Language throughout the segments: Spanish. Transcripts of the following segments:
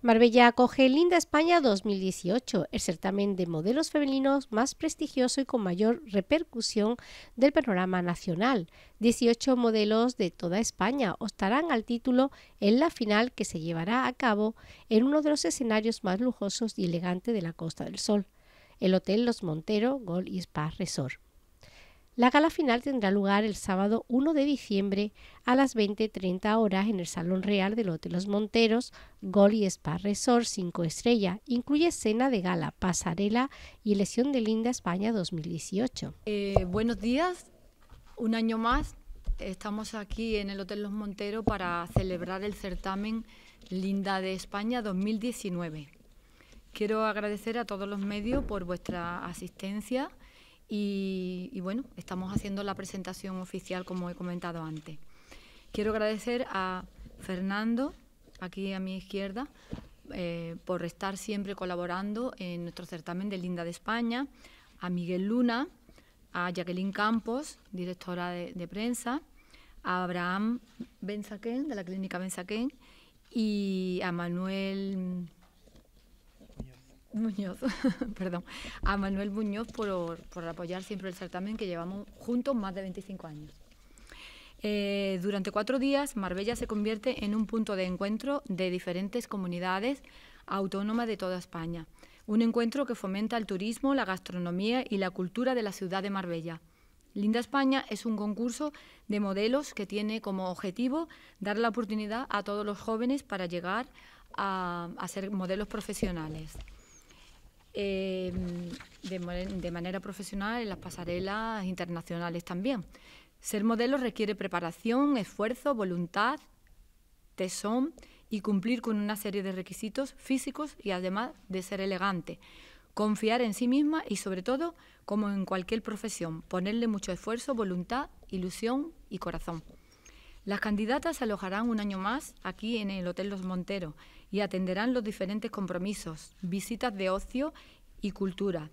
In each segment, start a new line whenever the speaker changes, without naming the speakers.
Marbella acoge Linda España 2018, el certamen de modelos femeninos más prestigioso y con mayor repercusión del panorama nacional. 18 modelos de toda España optarán al título en la final que se llevará a cabo en uno de los escenarios más lujosos y elegantes de la Costa del Sol, el Hotel Los Montero Gol y Spa Resort. La gala final tendrá lugar el sábado 1 de diciembre a las 20.30 horas en el Salón Real del Hotel Los Monteros, Gol y Spa Resort 5 estrellas. Incluye cena de gala, pasarela y elección de Linda España 2018. Eh, buenos días, un año más. Estamos aquí en el Hotel Los Monteros para celebrar el certamen Linda de España 2019. Quiero agradecer a todos los medios por vuestra asistencia y, bueno, estamos haciendo la presentación oficial como he comentado antes. Quiero agradecer a Fernando, aquí a mi izquierda, eh, por estar siempre colaborando en nuestro certamen de Linda de España, a Miguel Luna, a Jacqueline Campos, directora de, de prensa, a Abraham Benzaquén, de la clínica Benzaquén, y a Manuel Muñoz, perdón, a Manuel Muñoz por, apoyar siempre el certamen que llevamos juntos más de 25 años. Eh, durante cuatro días, Marbella se convierte en un punto de encuentro de diferentes comunidades autónomas de toda España. Un encuentro que fomenta el turismo, la gastronomía y la cultura de la ciudad de Marbella. Linda España es un concurso de modelos que tiene como objetivo dar la oportunidad a todos los jóvenes para llegar a, a ser modelos profesionales. Eh, de, de manera profesional en las pasarelas internacionales también. Ser modelo requiere preparación, esfuerzo, voluntad, tesón y cumplir con una serie de requisitos físicos y además de ser elegante. Confiar en sí misma y sobre todo, como en cualquier profesión, ponerle mucho esfuerzo, voluntad, ilusión y corazón. Las candidatas se alojarán un año más aquí en el Hotel Los Monteros y atenderán los diferentes compromisos, visitas de ocio y cultura.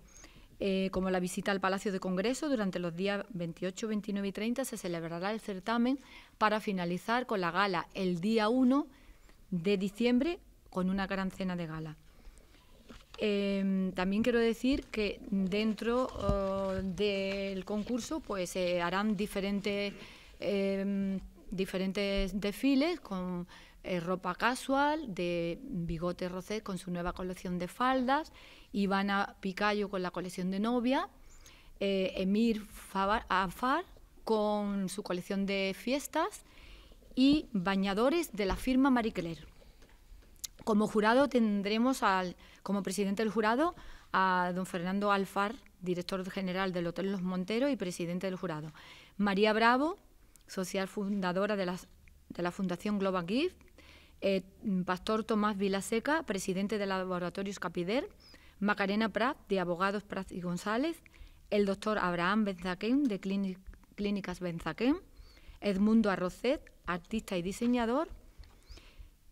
Eh, como la visita al Palacio de Congreso, durante los días 28, 29 y 30 se celebrará el certamen para finalizar con la gala el día 1 de diciembre con una gran cena de gala. Em, también quiero decir que dentro oh, del concurso pues se harán diferentes em, diferentes desfiles con eh, ropa casual de Bigote Rosé con su nueva colección de faldas, Ivana Picayo con la colección de novia, eh, Emir Alfar Afar con su colección de fiestas y bañadores de la firma Marie Claire. Como jurado tendremos al, como presidente del jurado a don Fernando Alfar, director general del Hotel Los Monteros y presidente del jurado. María Bravo, social fundadora de, la Fundación Global Give eh, Pastor Tomás Vilaseca, presidente de Laboratorios Capider, Macarena Prat, de Abogados Prat y González, el doctor Abraham Benzaquen de Clínicas Benzaquén, Edmundo Arrocet, artista y diseñador,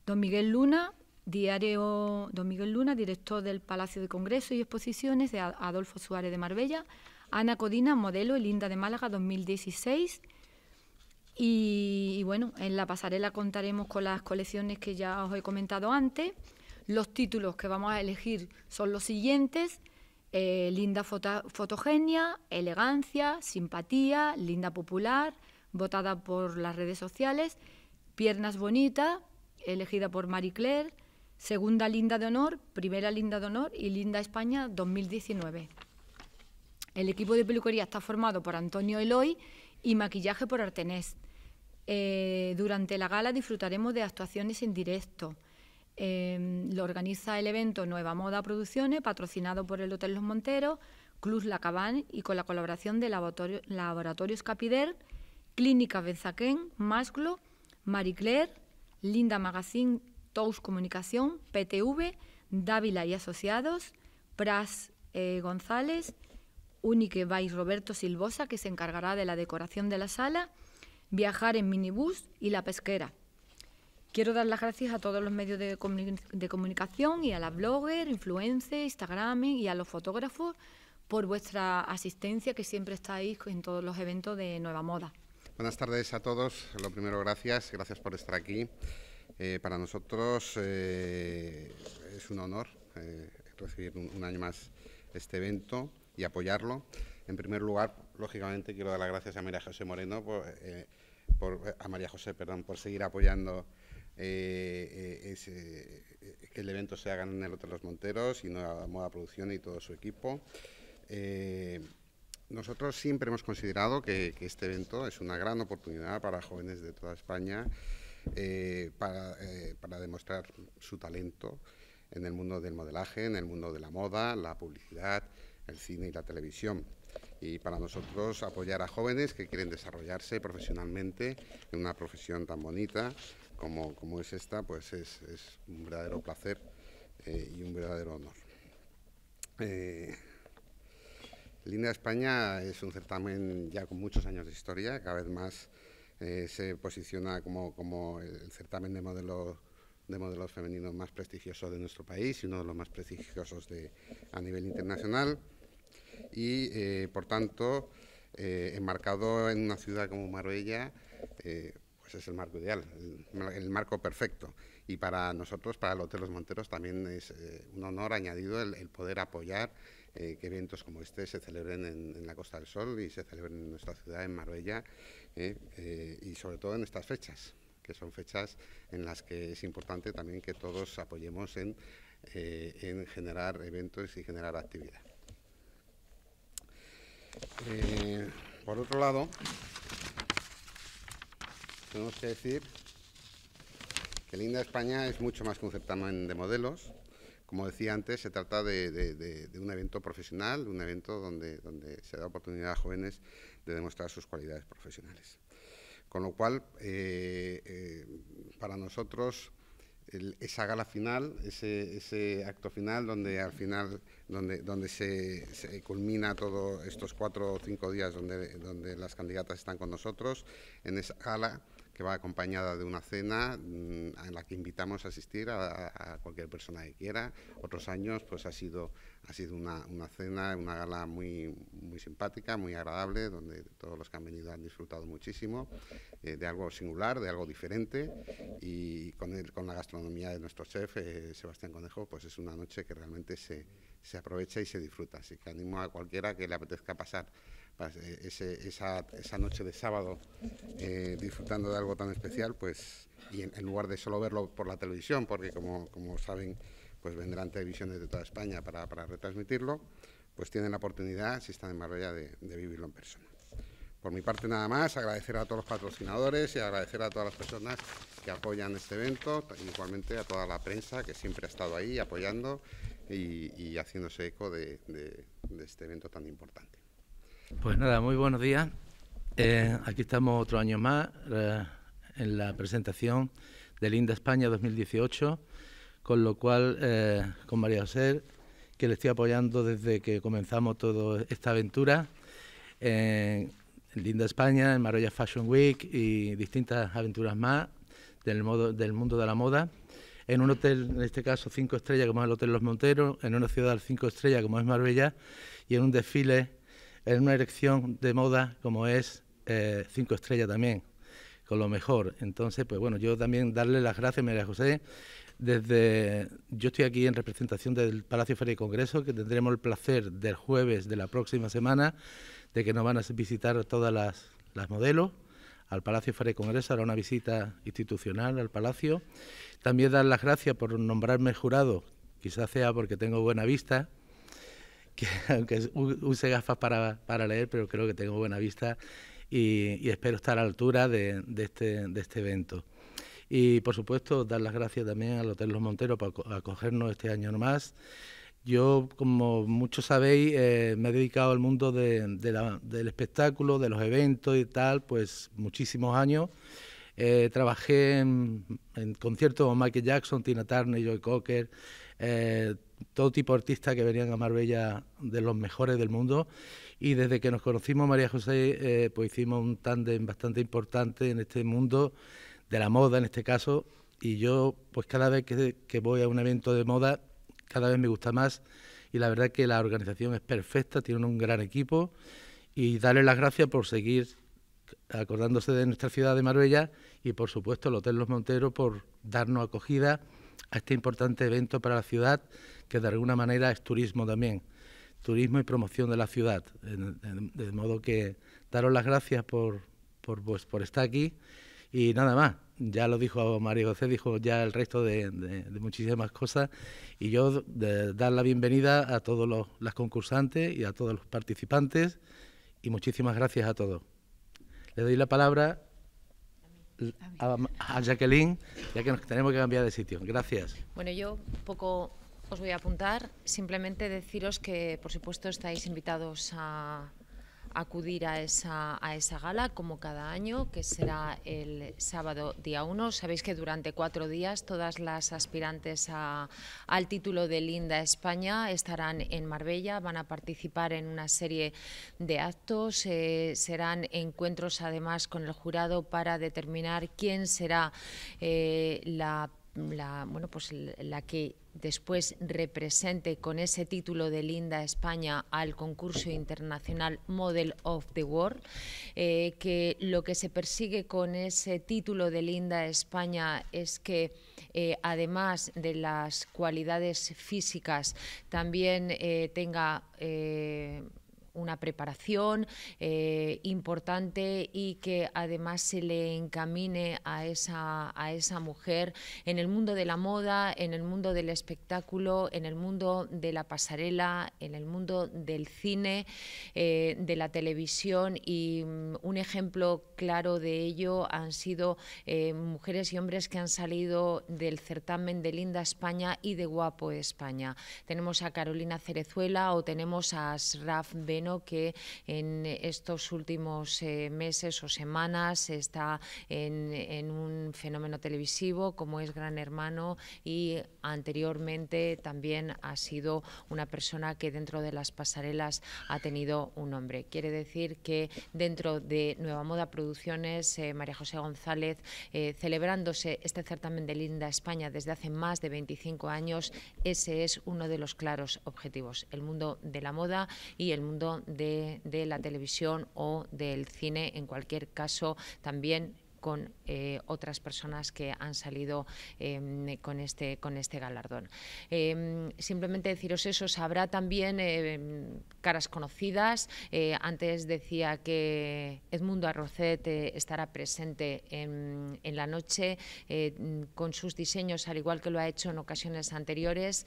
don Miguel Luna, diario don Miguel Luna, director del Palacio de Congresos y Exposiciones de Adolfo Suárez de Marbella, Ana Codina, modelo y Linda de Málaga 2016, y, bueno, en la pasarela contaremos con las colecciones que ya os he comentado antes. Los títulos que vamos a elegir son los siguientes. Eh, linda fotogenia, elegancia, simpatía, linda popular, votada por las redes sociales, piernas bonitas, elegida por Marie Claire, segunda linda de honor, primera linda de honor y linda España 2019. El equipo de peluquería está formado por Antonio Eloy, y maquillaje por Artenés. Eh, durante la gala disfrutaremos de actuaciones en directo. Em, lo organiza el evento Nueva Moda Producciones, patrocinado por el Hotel Los Monteros, Club La y con la colaboración de Laboratorio, Laboratorios Capider, Clínica Benzaquén, Masclo, Marie Claire, Linda Magazine, Tous Comunicación, PTV, Dávila y Asociados, Pras eh, González, Unique Vice Roberto Silvosa, que se encargará de la decoración de la sala, viajar en minibús y la pesquera. Quiero dar las gracias a todos los medios de, comunicación y a la blogger, influencers, Instagram y a los fotógrafos por vuestra asistencia, que siempre estáis en todos los eventos de Nueva Moda.
Buenas tardes a todos. Lo primero, gracias. Gracias por estar aquí. Eh, para nosotros eh, es un honor eh, recibir un, año más este evento y apoyarlo. En primer lugar, lógicamente, quiero dar las gracias a María José Moreno por, eh, eh, a María José, perdón, por seguir apoyando eh, que el evento se haga en el Hotel Los Monteros y Nueva Moda Producción y todo su equipo. nosotros siempre hemos considerado que, este evento es una gran oportunidad para jóvenes de toda España para, para demostrar su talento en el mundo del modelaje, en el mundo de la moda, la publicidad, el cine y la televisión. Y para nosotros apoyar a jóvenes que quieren desarrollarse profesionalmente en una profesión tan bonita como, es esta, pues es, un verdadero placer eh, y un verdadero honor. Eh, Línea Linda España es un certamen ya con muchos años de historia, cada vez más eh, se posiciona como, el certamen de modelos de modelos femeninos más prestigioso de nuestro país y uno de los más prestigiosos de, a nivel internacional y, eh, por tanto, eh, enmarcado en una ciudad como Marbella, eh, pues es el marco ideal, el, marco perfecto. Y para nosotros, para el Hotel Los Monteros, también es un honor añadido el, poder apoyar que eventos como este se celebren en, la Costa del Sol y se celebren en nuestra ciudad, en Marbella, y sobre todo en estas fechas que son fechas en las que es importante también que todos apoyemos en, en generar eventos y generar actividad. Eh, por otro lado, tenemos que decir que Linda España es mucho más que un certamen de modelos. Como decía antes, se trata de, un evento profesional, un evento donde, se da oportunidad a jóvenes de demostrar sus cualidades profesionales. Con lo cual, eh, eh, para nosotros esa gala final, ese, acto final donde al final, donde, donde se, culmina todos estos cuatro o cinco días donde, donde las candidatas están con nosotros, en esa gala que va acompañada de una cena en mm, la que invitamos a asistir a, cualquier persona que quiera. Otros años pues ha sido, ha sido una, cena, una gala muy, muy simpática, muy agradable, donde todos los que han venido han disfrutado muchísimo eh, de algo singular, de algo diferente y con, con la gastronomía de nuestro chef, eh, Sebastián Conejo, pues es una noche que realmente se, se aprovecha y se disfruta. Así que animo a cualquiera que le apetezca pasar eh, esa, noche de sábado eh, disfrutando de algo tan especial, pues, y en, lugar de solo verlo por la televisión, porque como, saben, pues vendrán televisiones de toda España para, retransmitirlo, pues tienen la oportunidad, si están en Marbella, de, vivirlo en persona. Por mi parte nada más, agradecer a todos los patrocinadores y agradecer a todas las personas que apoyan este evento, igualmente a toda la prensa que siempre ha estado ahí apoyando y, haciéndose eco de este evento tan importante.
Pues nada, muy buenos días. Eh, aquí estamos otro año más eh, en la presentación de Linda España 2018, con lo cual, eh, con María José, que le estoy apoyando desde que comenzamos toda esta aventura en Linda España, en Marolla Fashion Week y distintas aventuras más del, modo, del mundo de la moda. En un hotel, en este caso cinco estrellas, como es el Hotel Los Monteros, en una ciudad cinco estrellas, como es Marbella, y en un desfile en una elección de moda como es eh, Cinco Estrellas también, con lo mejor. Entonces, pues bueno, yo también darle las gracias, María José. Desde, yo estoy aquí en representación del Palacio Feria y Congreso, que tendremos el placer del jueves de la próxima semana de que nos van a visitar todas las, modelos al Palacio Feria y Congreso, hará una visita institucional al Palacio. También dar las gracias por nombrarme jurado, quizás sea porque tengo buena vista, que aunque use gafas para, leer, pero creo que tengo buena vista y, espero estar a la altura de, de, este, de este evento. Y por supuesto, dar las gracias también al Hotel Los Monteros por acogernos este año nomás. Yo, como muchos sabéis, eh, me he dedicado al mundo de, del espectáculo, de los eventos y tal, pues muchísimos años. Eh, trabajé en, en conciertos con Michael Jackson, Tina Turner, Joy Cocker, eh, todo tipo de artistas que venían a Marbella de los mejores del mundo. Y desde que nos conocimos, María José, eh, pues hicimos un tándem bastante importante en este mundo de la moda, en este caso. Y yo, pues cada vez que, voy a un evento de moda, cada vez me gusta más. Y la verdad que la organización es perfecta, tienen un gran equipo. Y darle las gracias por seguir acordándose de nuestra ciudad de Marbella y por supuesto el Hotel Los Monteros por darnos acogida a este importante evento para la ciudad, que de alguna manera es turismo también, turismo y promoción de la ciudad. De, modo que daros las gracias por, por, por estar aquí y nada más. Ya lo dijo María José, dijo ya el resto de, muchísimas cosas. Y yo dar la bienvenida a todos los las concursantes y a todos los participantes. Y muchísimas gracias a todos. Le doy la palabra a, a Jacqueline, ya que nos tenemos que cambiar de sitio. Gracias.
Bueno, yo poco os voy a apuntar. Simplemente deciros que, por supuesto, estáis invitados a acudir a esa, a esa gala, como cada año, que será el sábado día 1. Sabéis que durante cuatro días todas las aspirantes a, al título de Linda España estarán en Marbella, van a participar en una serie de actos, eh, serán encuentros además con el jurado para determinar quién será eh, la la, bueno, pues la que después represente con ese título de Linda España al concurso internacional Model of the World, eh, que lo que se persigue con ese título de Linda España es que eh, además de las cualidades físicas también eh, tenga una preparación eh, importante y que además se le encamine a esa, a esa mujer en el mundo de la moda, en el mundo del espectáculo, en el mundo de la pasarela, en el mundo del cine, eh, de la televisión y mm, un ejemplo claro de ello han sido eh, mujeres y hombres que han salido del certamen de Linda España y de Guapo España. Tenemos a Carolina Cerezuela o tenemos a Asraf Ben que en estos últimos eh, meses o semanas está en, un fenómeno televisivo como es Gran Hermano y anteriormente también ha sido una persona que dentro de las pasarelas ha tenido un nombre. Quiere decir que dentro de Nueva Moda Producciones, eh, María José González, eh, celebrándose este certamen de Linda España desde hace más de 25 años, ese es uno de los claros objetivos, el mundo de la moda y el mundo de, la televisión o del cine, en cualquier caso también con eh, otras personas que han salido em, con, este, con este galardón. Em, simplemente deciros eso, habrá también em, caras conocidas. Eh, antes decía que Edmundo Arrocet eh, estará presente en, en la noche con sus diseños, al igual que lo ha hecho en ocasiones anteriores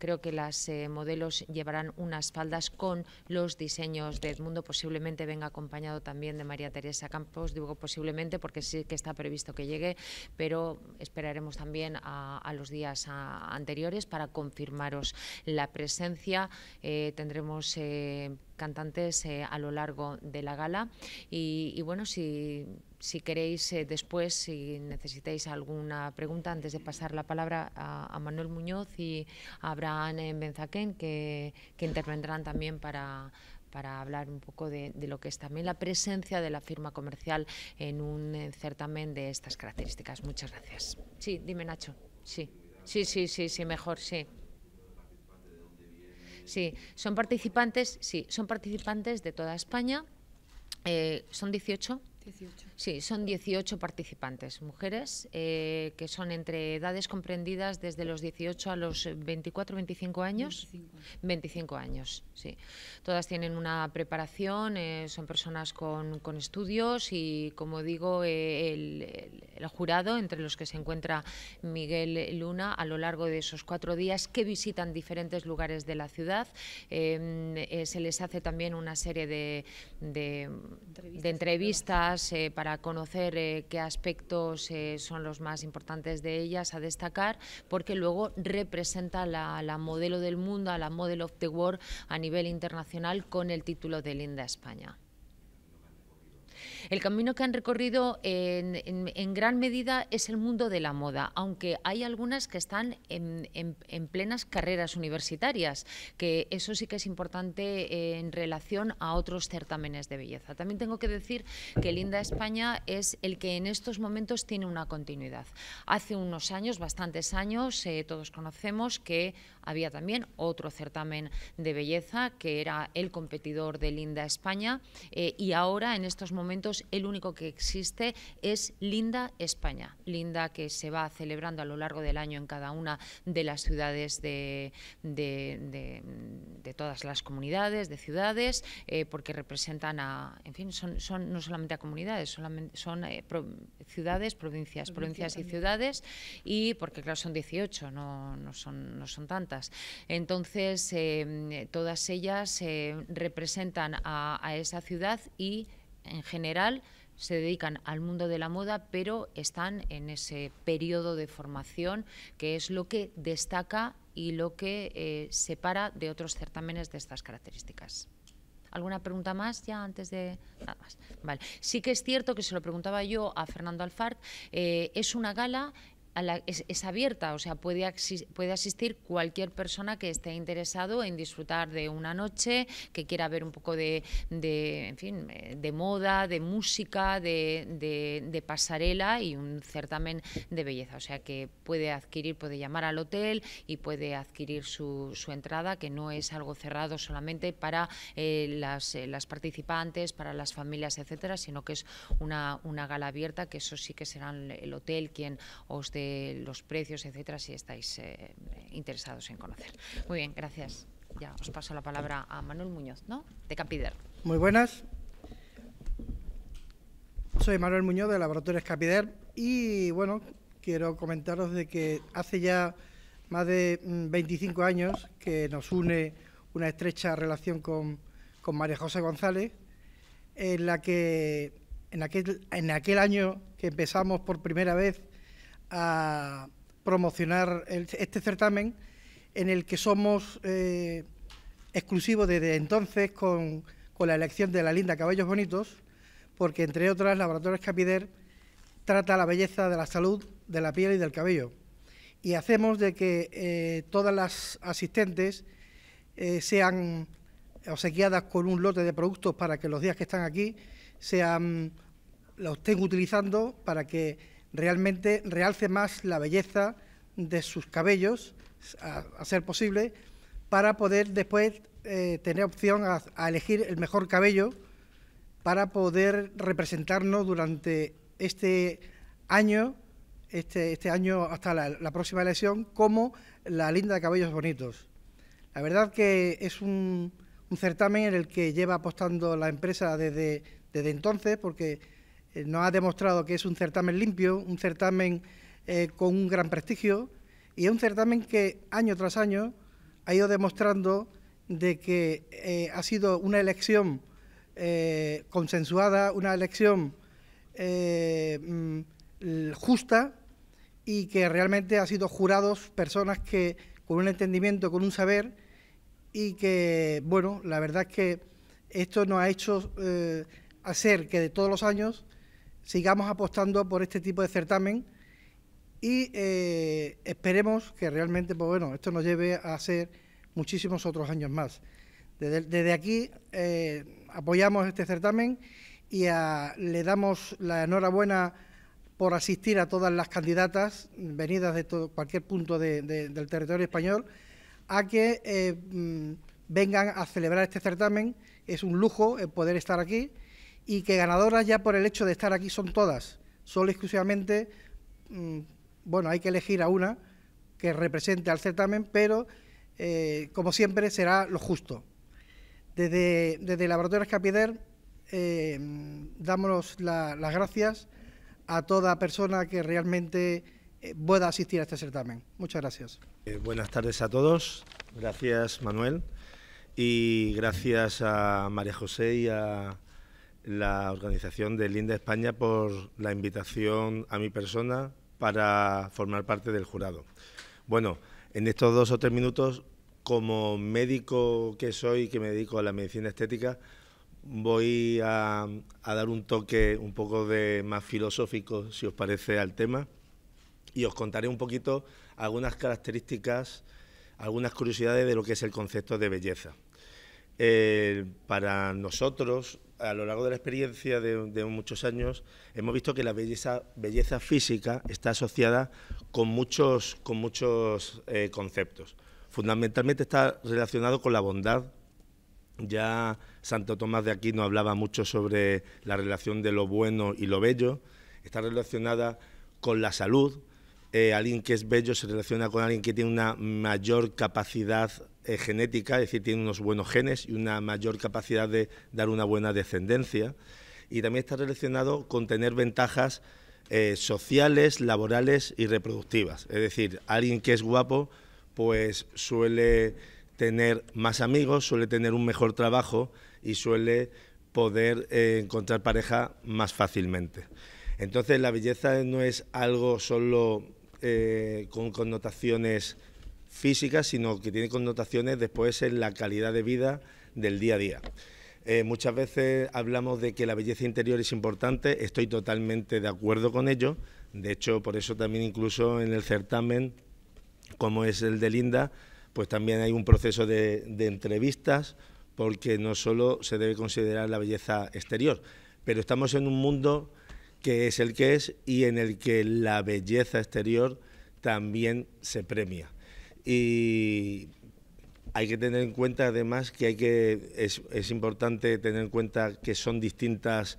Creo que las eh, modelos llevarán unas faldas con los diseños de Edmundo. Posiblemente venga acompañado también de María Teresa Campos. Digo posiblemente porque sí que está previsto que llegue, pero esperaremos también a, los días anteriores para confirmaros la presencia. Eh, tendremos. Eh, cantantes eh, a lo largo de la gala. Y, bueno, si, si queréis eh, después, si necesitáis alguna pregunta, antes de pasar la palabra a, Manuel Muñoz y a Abraham eh, Benzaquén, que, intervendrán también para hablar un poco de, de, lo que es también la presencia de la firma comercial en un certamen de estas características. Muchas gracias. Sí, dime Nacho. Sí, sí, sí, sí, sí mejor, sí. Sí, son participantes, sí, son participantes de toda España. Eh, son 18 Sí, son 18 participantes, mujeres, eh, que son entre edades comprendidas desde los 18 a los 24, 25 años. 25, años, sí. Todas tienen una preparación, eh, son personas con, estudios y, como digo, eh, el, jurado, entre los que se encuentra Miguel Luna, a lo largo de esos cuatro días que visitan diferentes lugares de la ciudad, se les hace también una serie de, de entrevistas pues, eh, para conocer eh, qué aspectos eh, son los más importantes de ellas a destacar, porque luego representa la, modelo del mundo, a la model of the world a nivel internacional con el título de Linda España. El camino que han recorrido en, gran medida es el mundo de la moda, aunque hay algunas que están en, plenas carreras universitarias, que eso sí que es importante en relación a otros certámenes de belleza. También tengo que decir que Linda España es el que en estos momentos tiene una continuidad. Hace unos años, bastantes años, eh, todos conocemos que había también otro certamen de belleza que era el competidor de Linda España eh, y ahora en estos momentos el único que existe es Linda España. Linda que se va celebrando a lo largo del año en cada una de las ciudades de, todas las comunidades, de ciudades, eh, porque representan a, en fin, son, no solamente a comunidades, solamente son eh, ciudades, provincias, provincias y ciudades, y porque claro, son 18, no, son, no son tantas. Entonces, em, todas ellas eh, representan a esa ciudad y en general se dedican al mundo de la moda, pero están en ese periodo de formación que es lo que destaca y lo que eh, separa de otros certámenes de estas características. ¿Alguna pregunta más ya antes de...? Nada más. Vale. Sí que es cierto que se lo preguntaba yo a Fernando Alfart. Eh, es una gala es, abierta, o sea, puede, asistir, puede asistir cualquier persona que esté interesado en disfrutar de una noche, que quiera ver un poco de, de en fin, de moda, de música, de, pasarela y un certamen de belleza. O sea, que puede adquirir, puede llamar al hotel y puede adquirir su, su entrada, que no es algo cerrado solamente para eh, eh, las, participantes, para las familias, etcétera, sino que es una, una gala abierta, que eso sí que será el hotel quien os dé los precios, etcétera, si estáis eh, interesados en conocer. Muy bien, gracias. Ya os paso la palabra a Manuel Muñoz, ¿no? De
Capider. Muy buenas. Soy Manuel Muñoz de Laboratorios Capider y bueno, quiero comentaros de que hace ya más de 25 mm, años que nos une una estrecha relación con, María José González, en la que en aquel, en aquel año que empezamos por primera vez a promocionar este certamen en el que somos eh, exclusivos desde entonces con, la elección de la linda Cabellos Bonitos, porque entre otras Laboratorios Capider trata la belleza de la salud, de la piel y del cabello. Y hacemos de que eh, todas las asistentes eh, sean obsequiadas con un lote de productos para que los días que están aquí sean, los estén utilizando para que realmente realce más la belleza de sus cabellos, a, ser posible, para poder después eh, tener opción a, elegir el mejor cabello para poder representarnos durante este año este, este, año hasta la, próxima elección como la linda de cabellos bonitos. La verdad que es un, certamen en el que lleva apostando la empresa desde, desde entonces porque eh, nos ha demostrado que es un certamen limpio, un certamen eh, con un gran prestigio y es un certamen que año tras año ha ido demostrando de que eh, ha sido una elección consensuada, una elección mm, justa y que realmente ha sido jurados personas que con un entendimiento, con un saber y que, bueno, la verdad es que esto nos ha hecho hacer que de todos los años sigamos apostando por este tipo de certamen y eh, esperemos que realmente, pues bueno, esto nos lleve a hacer muchísimos otros años más. Desde, aquí eh, apoyamos este certamen y le damos la enhorabuena por asistir a todas las candidatas venidas de cualquier punto del territorio español a que eh, mm, vengan a celebrar este certamen. Es un lujo poder estar aquí y que ganadoras ya por el hecho de estar aquí son todas. Solo exclusivamente, mm, bueno, hay que elegir a una que represente al certamen, pero eh, como siempre será lo justo. Desde, desde Laboratorios Capider eh, damos las gracias a toda persona que realmente eh, pueda asistir a este certamen. Muchas gracias.
buenas tardes a todos. Gracias, Manuel. Y gracias a María José y a la organización de Linda España por la invitación a mi persona para formar parte del jurado. Bueno, en estos dos o tres minutos, como médico que soy, que me dedico a la medicina estética, voy a, dar un toque un poco de más filosófico, si os parece, al tema, y os contaré un poquito algunas características, algunas curiosidades de lo que es el concepto de belleza. Eh, para nosotros, a lo largo de la experiencia de, muchos años hemos visto que la belleza, física está asociada con muchos, con muchos eh, conceptos. Fundamentalmente está relacionado con la bondad. Ya Santo Tomás de Aquino hablaba mucho sobre la relación de lo bueno y lo bello. Está relacionada con la salud, eh, alguien que es bello se relaciona con alguien que tiene una mayor capacidad eh, genética, es decir, tiene unos buenos genes y una mayor capacidad de dar una buena descendencia. Y también está relacionado con tener ventajas eh, sociales, laborales y reproductivas. Es decir, alguien que es guapo, pues suele tener más amigos, suele tener un mejor trabajo y suele poder encontrar pareja más fácilmente. Entonces la belleza no es algo solo eh, con connotaciones físicas, sino que tiene connotaciones después en la calidad de vida del día a día. Eh, muchas veces hablamos de que la belleza interior es importante, estoy totalmente de acuerdo con ello, de hecho por eso también incluso en el certamen, como es el de Linda, pues también hay un proceso de entrevistas, porque no solo se debe considerar la belleza exterior, pero estamos en un mundo que es el que es y en el que la belleza exterior también se premia. Y hay que tener en cuenta además que hay que es, es importante tener en cuenta que son distintas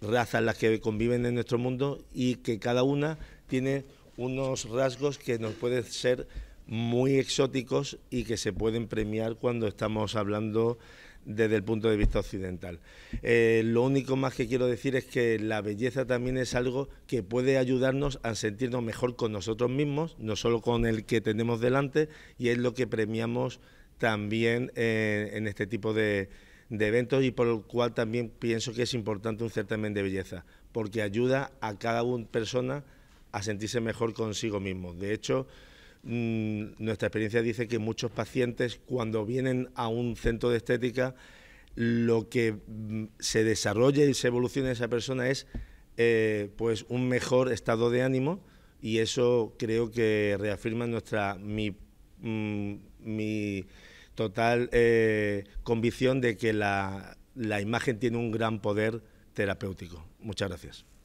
razas las que conviven en nuestro mundo y que cada una tiene unos rasgos que nos pueden ser muy exóticos y que se pueden premiar cuando estamos hablando desde el punto de vista occidental. Eh, lo único más que quiero decir es que la belleza también es algo que puede ayudarnos a sentirnos mejor con nosotros mismos, no solo con el que tenemos delante, y es lo que premiamos también eh, en este tipo de, eventos y por lo cual también pienso que es importante un certamen de belleza, porque ayuda a cada persona a sentirse mejor consigo mismo. De hecho, Mm, nuestra experiencia dice que muchos pacientes cuando vienen a un centro de estética, lo que mm, se desarrolla y se evoluciona en esa persona es eh, pues un mejor estado de ánimo y eso creo que reafirma nuestra mi, mm, total eh, convicción de que la imagen tiene un gran poder terapéutico. Muchas gracias.